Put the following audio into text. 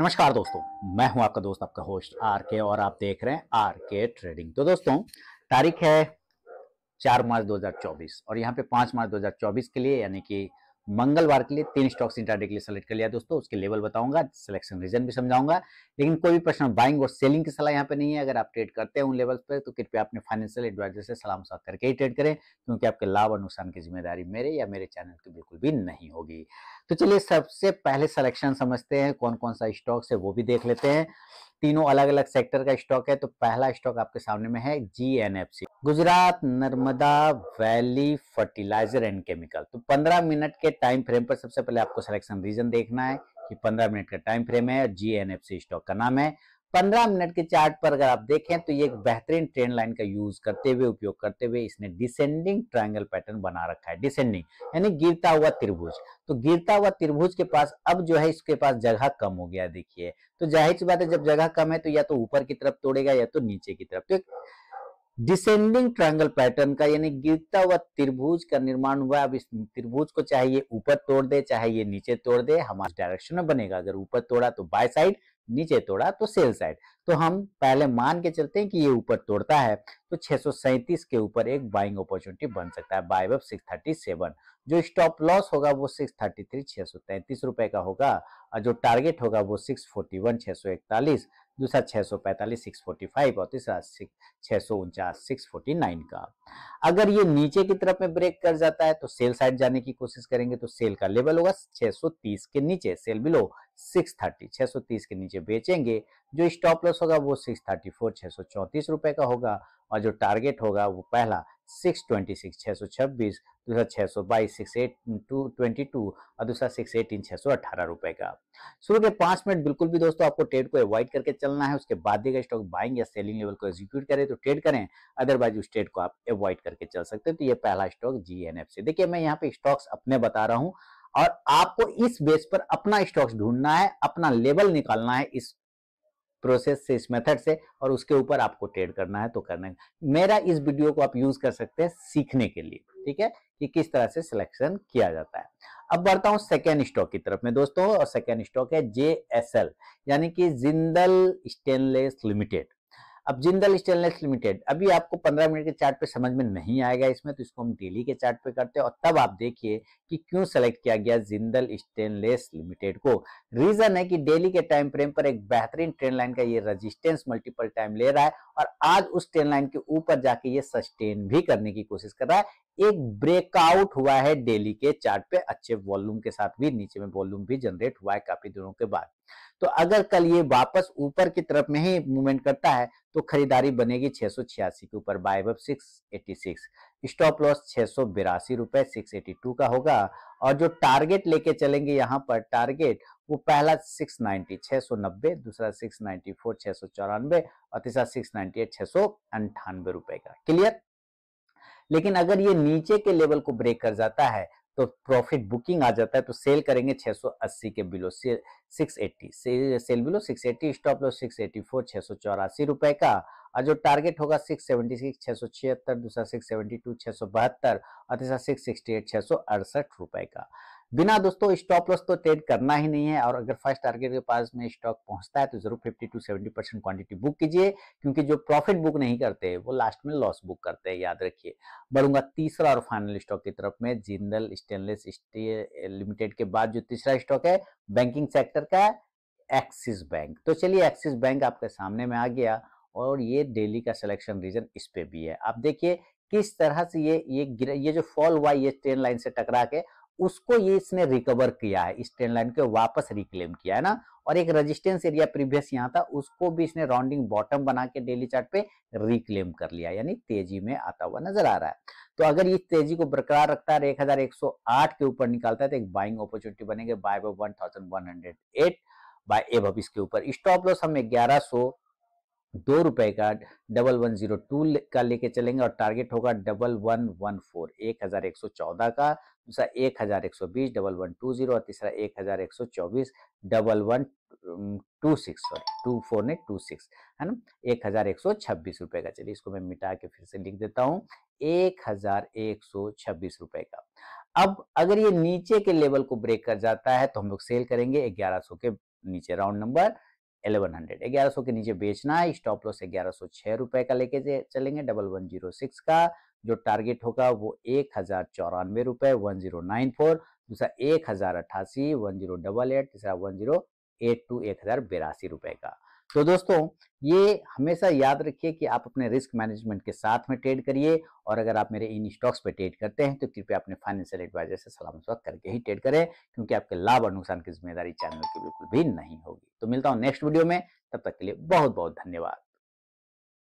नमस्कार दोस्तों मैं हूं आपका दोस्त आपका होस्ट आर के और आप देख रहे हैं आर के ट्रेडिंग तो दोस्तों तारीख है चार मार्च 2024 और यहाँ पे पांच मार्च 2024 के लिए यानी कि मंगलवार के लिए तीन स्टॉक्स इंटरडे के लिए सेलेक्ट कर लिया दोस्तों उसके लेवल बताऊंगा सिलेक्शन रीजन भी समझाऊंगा लेकिन कोई भी प्रश्न बाइंग और सेलिंग की सलाह यहाँ पे नहीं है अगर आप ट्रेड करते हैं उन लेवल्स पर तो कृपया अपने फाइनेंशियल एडवाइजर से सलाह मशा करके ही ट्रेड करें क्योंकि आपके लाभ और नुकसान की जिम्मेदारी मेरे या मेरे चैनल की बिल्कुल भी नहीं होगी तो चलिए सबसे पहले सलेक्शन समझते हैं कौन कौन सा स्टॉक्स है वो भी देख लेते हैं तीनों अलग अलग सेक्टर का स्टॉक है तो पहला स्टॉक आपके सामने में है GNFC Gujarat Narmada Valley Fertilizer and Chemical तो 15 मिनट के टाइम फ्रेम पर सबसे पहले आपको सिलेक्शन रीजन देखना है कि 15 मिनट का टाइम फ्रेम है और जीएनएफसी स्टॉक का नाम है पंद्रह मिनट के चार्ट पर अगर आप देखें तो ये एक हाँ। बेहतरीन ट्रेन लाइन का यूज करते हुए उपयोग करते हुए इसने डिसेंडिंग ट्रायंगल पैटर्न बना रखा है डिसेंडिंग यानी गिरता हुआ त्रिभुज तो गिरता हुआ त्रिभुज के पास अब जो है इसके पास जगह कम हो गया देखिए तो जाहिर सी बात है जब जगह कम है तो या तो ऊपर की तरफ तोड़ेगा या तो नीचे की तरफ तो डिसेंडिंग ट्रायंगल पैटर्न का यानी गिरता हुआ त्रिभुज का निर्माण हुआ अब इस त्रिभुज को चाहे ये ऊपर तोड़ दे चाहे ये नीचे तोड़ दे हमारे डायरेक्शन में बनेगा अगर ऊपर तोड़ा तो बाय साइड नीचे तोड़ा तो सेल साइड तो हम पहले मान के चलते हैं कि ये ऊपर तोड़ता है तो छह के ऊपर एक बाइंग अपॉर्चुनिटी बन सकता है बाय ऑफ सिक्स जो स्टॉप लॉस होगा वो सिक्स थर्टी थ्री रुपए का होगा और जो टारगेट होगा वो सिक्स फोर्टी वन इकतालीस दूसरा फोर्टी फाइव और तीसरा छः सौ उनचास सिक्स फोर्टी नाइन का अगर ये नीचे की तरफ में ब्रेक कर जाता है तो सेल साइड जाने की कोशिश करेंगे तो सेल का लेवल होगा सौ तीस के नीचे सेल बिलो सिक्स थर्टी सौ तीस के नीचे बेचेंगे जो स्टॉप लॉस होगा वो सिक्स थर्टी फोर सौ चौंतीस रुपए का होगा और जो टारगेट होगा वो पहला 626 626 दूसरा 622 622 और दूसरा 618 618 रुपए का शुरू के पांच मिनट बिल्कुल भी दोस्तों आपको ट्रेड को अवॉइड करके चलना है उसके बाद देगा स्टॉक बाइंग या सेलिंग लेवल को एग्जीक्यूट करें तो ट्रेड करें अदरवाइज उस ट्रेड को आप अवॉइड करके चल सकते हैं तो ये पहला स्टॉक जी देखिए मैं यहाँ पे स्टॉक्स अपने बता रहा हूँ और आपको इस बेस पर अपना स्टॉक्स ढूंढना है अपना लेवल निकालना है इस प्रोसेस से इस मेथड से और उसके ऊपर आपको ट्रेड करना है तो करना है मेरा इस वीडियो को आप यूज कर सकते हैं सीखने के लिए ठीक है कि किस तरह से सिलेक्शन किया जाता है अब बढ़ता हूँ सेकेंड स्टॉक की तरफ में दोस्तों और सेकेंड स्टॉक है जे यानी कि जिंदल स्टेनलेस लिमिटेड अब जिंदल स्टेनलेस लिमिटेड अभी आपको 15 मिनट के चार्ट पे समझ में नहीं आएगा इसमें तो इसको हम डेली के चार्ट पे करते हैं और तब आप देखिए कि क्यों सेलेक्ट किया गया जिंदल स्टेनलेस लिमिटेड को रीजन है कि डेली के टाइम फ्रेम पर एक बेहतरीन ट्रेन लाइन का ये रेजिस्टेंस मल्टीपल टाइम ले रहा है और आज उस ट्रेन लाइन के ऊपर जाके ये सस्टेन भी करने की कोशिश कर रहा है एक ब्रेकआउट हुआ है डेली के चार्ट पे अच्छे वॉल्यूम के साथ भी नीचे में वॉल्यूम भी जनरेट हुआ है काफी दिनों के बाद तो अगर कल ये वापस ऊपर की तरफ में ही मूवमेंट करता है तो खरीदारी बनेगी छह के ऊपर buy six eighty six stop loss छह सौ बिरासी रुपए सिक्स एटी टू का होगा और जो टारगेट लेके चलेंगे यहाँ पर टारगेट वो पहला सिक्स छह सौ नब्बे दूसरा सिक्स फोर छह सौ चौरानवे और तीसरा सिक्स एट छह सौ अंठानवे रुपए का क्लियर लेकिन अगर ये नीचे के लेवल को ब्रेक कर जाता है तो प्रॉफिट बुकिंग आ जाता है तो सेल करेंगे 680 के बिलो से, 680 से, सेल बिलो 680 स्टॉप एटी 684 छह रुपए का और जो टारगेट होगा सिक्स सेवेंटी सिक्स छह सौ छिहत्तर दूसरा सिक्स सेवेंटी टू सौ बहत्तर और तीसरा सिक्स सिक्सटी एट सौ अड़सठ रुपए का बिना दोस्तों स्टॉप लॉस तो ट्रेड करना ही नहीं है और अगर फर्स्ट टारगेट के पास में स्टॉक पहुंचता है तो जरूर 50 टू 70 परसेंट क्वांटिटी बुक कीजिए क्योंकि जो प्रॉफिट बुक नहीं करते वो लास्ट में लॉस बुक करते हैं याद रखिए बढ़ूंगा तीसरा और फाइनल स्टॉक की तरफ में जिंदल स्टेनलेस स्टील लिमिटेड के बाद जो तीसरा स्टॉक है बैंकिंग सेक्टर का एक्सिस बैंक तो चलिए एक्सिस बैंक आपके सामने में आ गया और ये डेली का सिलेक्शन रीजन इस पे भी है आप देखिए किस तरह से ये ये ये जो फॉल हुआ ये ट्रेन लाइन से टकरा के उसको ये इसने रिकवर किया है इस ट्रेन लाइन को वापस रिक्लेम किया है ना और एक रेजिस्टेंस एरिया प्रीवियस यहाँ था उसको भी इसने राउंडिंग बॉटम बना के डेली चार्ट पे रिक्लेम कर लिया यानी तेजी में आता हुआ नजर आ रहा है तो अगर इस तेजी को बरकरार रखता है एक हजार एक सौ आठ के ऊपर निकालता है तो एक बाइंग अपॉर्चुनिटी बनेंगे buy one thousand one hundred eight buy above इसके ऊपर स्टॉप लॉस हमें ग्यारह सौ दो रुपए का डबल वन जीरो टू का लेके चलेंगे और टारगेट होगा डबल वन वन फोर एक हजार एक सौ चौदह का दूसरा एक हजार एक सौ बीस डबल वन टू जीरो और तीसरा एक हजार एक सौ चौबीस double one two six sorry two four ने टू सिक्स है ना एक हजार एक सौ छब्बीस रुपए का चलिए इसको मैं मिटा के फिर से लिख देता हूँ एक हजार एक सौ छब्बीस रुपए का अब अगर ये नीचे के लेवल को ब्रेक कर जाता है तो हम लोग सेल करेंगे ग्यारह सौ के नीचे राउंड नंबर 1100 1100 के नीचे बेचना है स्टॉप लॉस ग्यारह सौ छह रुपए का लेके चलेंगे डबल वन जीरो सिक्स का जो टारगेट होगा वो एक हजार चौरानवे रुपए वन जीरो नाइन फोर दूसरा एक हजार अट्ठासी वन जीरो डबल एट तीसरा वन जीरो एट टू एक हजार बेरासी रुपए का तो दोस्तों ये हमेशा याद रखिए कि आप अपने रिस्क मैनेजमेंट के साथ में ट्रेड करिए और अगर आप मेरे इन स्टॉक्स पे ट्रेड करते हैं तो कृपया अपने फाइनेंशियल एडवाइजर से सलाह मशवरा करके ही ट्रेड करें क्योंकि आपके लाभ और नुकसान की जिम्मेदारी चैनल की बिल्कुल भी नहीं होगी तो मिलता हूँ नेक्स्ट वीडियो में तब तक के लिए बहुत बहुत धन्यवाद